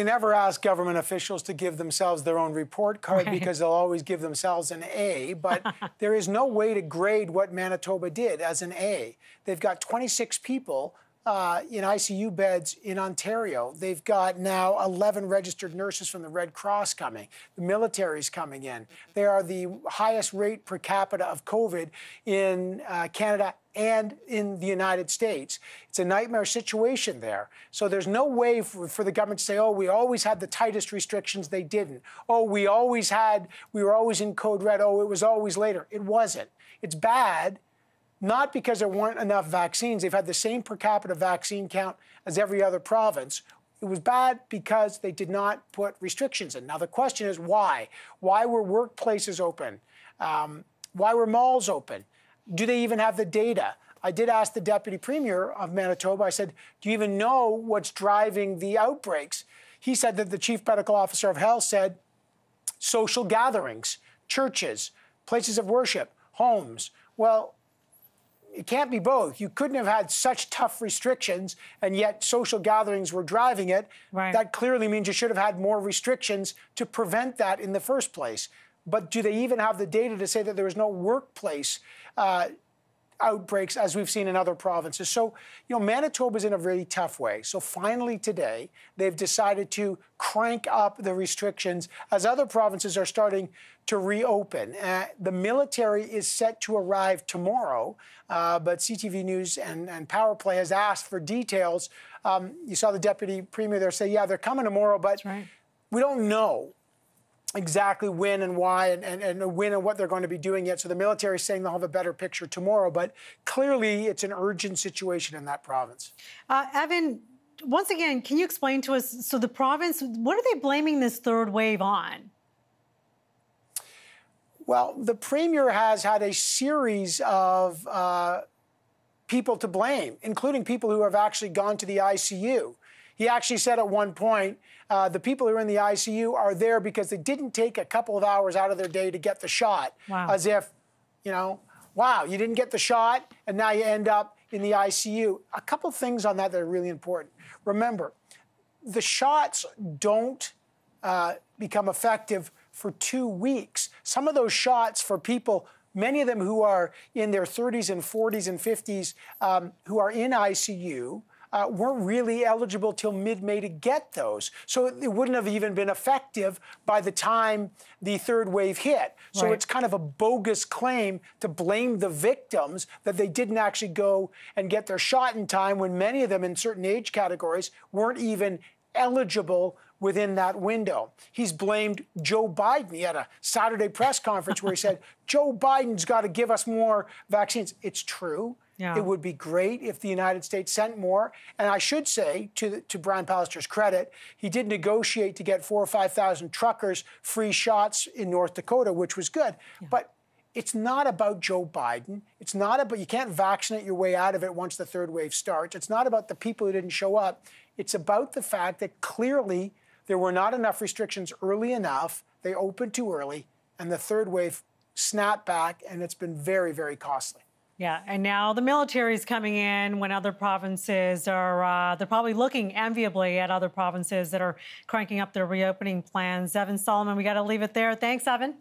They never ask government officials to give themselves their own report card right. because they'll always give themselves an A, but there is no way to grade what Manitoba did as an A. They've got 26 people uh, in ICU beds in Ontario. They've got now 11 registered nurses from the Red Cross coming. The military's coming in. They are the highest rate per capita of COVID in uh, Canada and in the United States. It's a nightmare situation there. So there's no way for, for, the government to say, oh, we always had the tightest restrictions. They didn't. Oh, we always had, we were always in code red. Oh, it was always later. It wasn't. It's bad not because there weren't enough vaccines. They've had the same per capita vaccine count as every other province. It was bad because they did not put restrictions in. Now, the question is why? Why were workplaces open? Um, why were malls open? Do they even have the data? I did ask the deputy premier of Manitoba, I said, Do you even know what's driving the outbreaks? He said that the chief medical officer of health said social gatherings, churches, places of worship, homes. Well, it can't be both. You couldn't have had such tough restrictions, and yet social gatherings were driving it. Right. That clearly means you should have had more restrictions to prevent that in the first place. But do they even have the data to say that there was no workplace uh, outbreaks as we've seen in other provinces. So, you know, Manitoba's in a very really tough way. So finally today, they've decided to crank up the restrictions as other provinces are starting to reopen. Uh, the military is set to arrive tomorrow, uh, but CTV News and, and Power Play has asked for details. Um, you saw the deputy premier there say, yeah, they're coming tomorrow, but right. we don't know exactly when and why and, and, and when and what they're going to be doing yet. So the military is saying they'll have a better picture tomorrow, but clearly it's an urgent situation in that province. Uh, Evan, once again, can you explain to us so the province, what are they blaming this third wave on? Well, the premier has had a series of uh, people to blame, including people who have actually gone to the ICU. He actually said at one point, uh, the people who are in the ICU are there because they didn't take a couple of hours out of their day to get the shot. Wow. As if, you know, wow, you didn't get the shot and now you end up in the ICU. A couple things on that that are really important. Remember, the shots don't uh, become effective for two weeks. Some of those shots for people, many of them who are in their 30s and 40s and 50s, um, who are in ICU, uh, weren't really eligible till mid-May to get those. So it wouldn't have even been effective by the time the third wave hit. So right. it's kind of a bogus claim to blame the victims that they didn't actually go and get their shot in time when many of them in certain age categories weren't even eligible within that window. He's blamed Joe Biden. He had a Saturday press conference where he said, Joe Biden's got to give us more vaccines. It's true. Yeah. It would be great if the United States sent more. And I should say, to, to Brian Pallister's credit, he did negotiate to get four or 5,000 truckers free shots in North Dakota, which was good. Yeah. But it's not about Joe Biden. It's not about, you can't vaccinate your way out of it once the third wave starts. It's not about the people who didn't show up. It's about the fact that clearly there were not enough restrictions early enough. They opened too early, and the third wave snapped back, and it's been very, very costly. Yeah, and now the military is coming in when other provinces are, uh, they're probably looking enviably at other provinces that are cranking up their reopening plans. Evan Solomon, we got to leave it there. Thanks, Evan.